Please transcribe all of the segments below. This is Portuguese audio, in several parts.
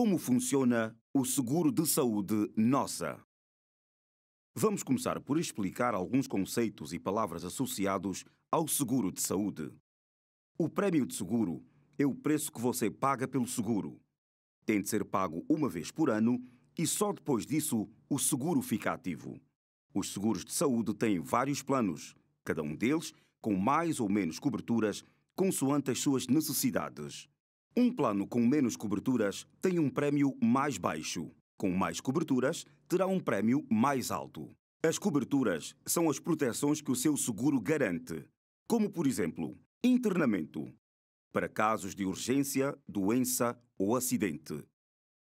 Como funciona o seguro de saúde Nossa? Vamos começar por explicar alguns conceitos e palavras associados ao seguro de saúde. O prémio de seguro é o preço que você paga pelo seguro. Tem de ser pago uma vez por ano e só depois disso o seguro fica ativo. Os seguros de saúde têm vários planos, cada um deles com mais ou menos coberturas consoante as suas necessidades. Um plano com menos coberturas tem um prémio mais baixo. Com mais coberturas, terá um prémio mais alto. As coberturas são as proteções que o seu seguro garante, como, por exemplo, internamento, para casos de urgência, doença ou acidente,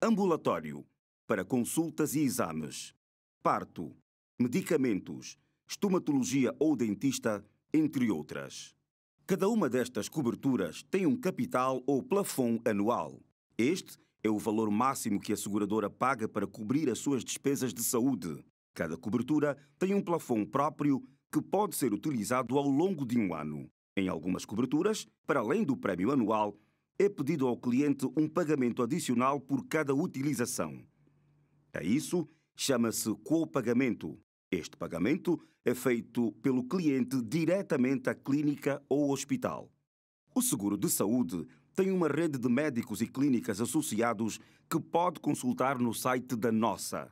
ambulatório, para consultas e exames, parto, medicamentos, estomatologia ou dentista, entre outras. Cada uma destas coberturas tem um capital ou plafond anual. Este é o valor máximo que a seguradora paga para cobrir as suas despesas de saúde. Cada cobertura tem um plafond próprio que pode ser utilizado ao longo de um ano. Em algumas coberturas, para além do prémio anual, é pedido ao cliente um pagamento adicional por cada utilização. A isso chama-se copagamento. Este pagamento é feito pelo cliente diretamente à clínica ou hospital. O seguro de saúde tem uma rede de médicos e clínicas associados que pode consultar no site da Nossa.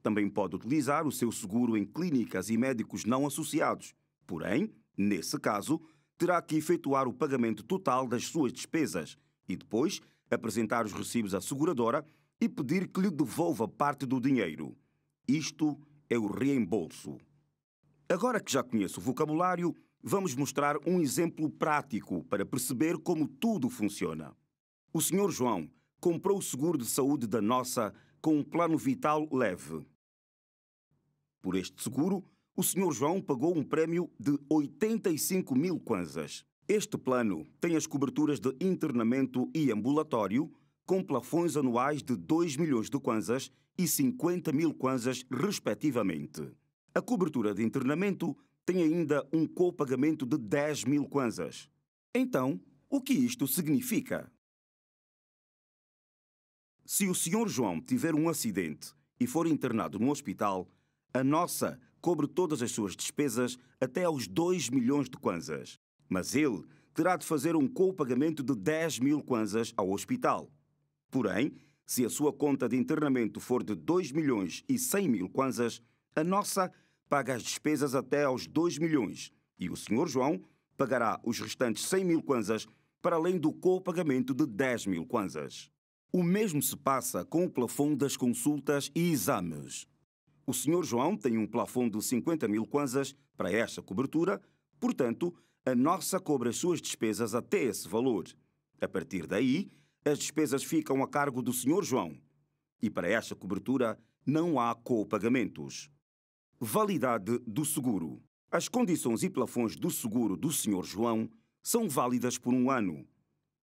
Também pode utilizar o seu seguro em clínicas e médicos não associados. Porém, nesse caso, terá que efetuar o pagamento total das suas despesas e depois apresentar os recibos à seguradora e pedir que lhe devolva parte do dinheiro. Isto é é o reembolso. Agora que já conheço o vocabulário, vamos mostrar um exemplo prático para perceber como tudo funciona. O Sr. João comprou o seguro de saúde da nossa com um plano vital leve. Por este seguro, o Sr. João pagou um prémio de 85 mil kwanzas. Este plano tem as coberturas de internamento e ambulatório, com plafões anuais de 2 milhões de kwanzas e 50 mil kwanzas, respectivamente. A cobertura de internamento tem ainda um copagamento de 10 mil kwanzas. Então, o que isto significa? Se o Sr. João tiver um acidente e for internado no hospital, a nossa cobre todas as suas despesas até aos 2 milhões de kwanzas. Mas ele terá de fazer um copagamento de 10 mil kwanzas ao hospital. Porém, se a sua conta de internamento for de 2 milhões e 100 mil kwanzas, a nossa paga as despesas até aos 2 milhões e o Sr. João pagará os restantes 100 mil kwanzas, para além do copagamento de 10 mil kwanzas. O mesmo se passa com o plafond das consultas e exames. O Sr. João tem um plafond de 50 mil kwanzas para esta cobertura, portanto, a nossa cobra as suas despesas até esse valor. A partir daí, as despesas ficam a cargo do Sr. João e para esta cobertura não há copagamentos. Validade do seguro. As condições e plafons do seguro do Sr. João são válidas por um ano.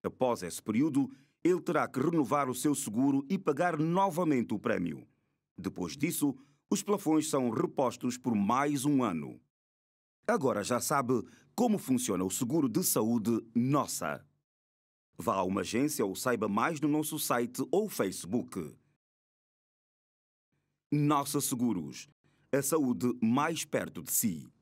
Após esse período, ele terá que renovar o seu seguro e pagar novamente o prémio. Depois disso, os plafons são repostos por mais um ano. Agora já sabe como funciona o seguro de saúde Nossa. Vá a uma agência ou saiba mais no nosso site ou Facebook. Nossa Seguros. A saúde mais perto de si.